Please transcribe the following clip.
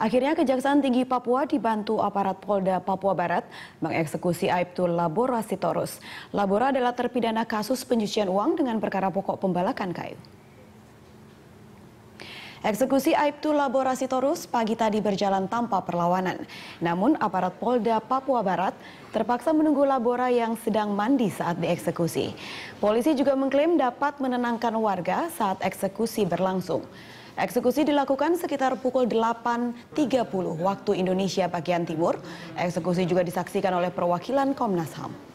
Akhirnya Kejaksaan Tinggi Papua dibantu aparat Polda Papua Barat mengeksekusi Aibtul Labora Sitorus. Labora adalah terpidana kasus pencucian uang dengan perkara pokok pembalakan kayu. Eksekusi Aibtu Laborasi Torus pagi tadi berjalan tanpa perlawanan. Namun aparat Polda Papua Barat terpaksa menunggu Labora yang sedang mandi saat dieksekusi. Polisi juga mengklaim dapat menenangkan warga saat eksekusi berlangsung. Eksekusi dilakukan sekitar pukul 8.30 waktu Indonesia bagian timur. Eksekusi juga disaksikan oleh perwakilan Komnas HAM.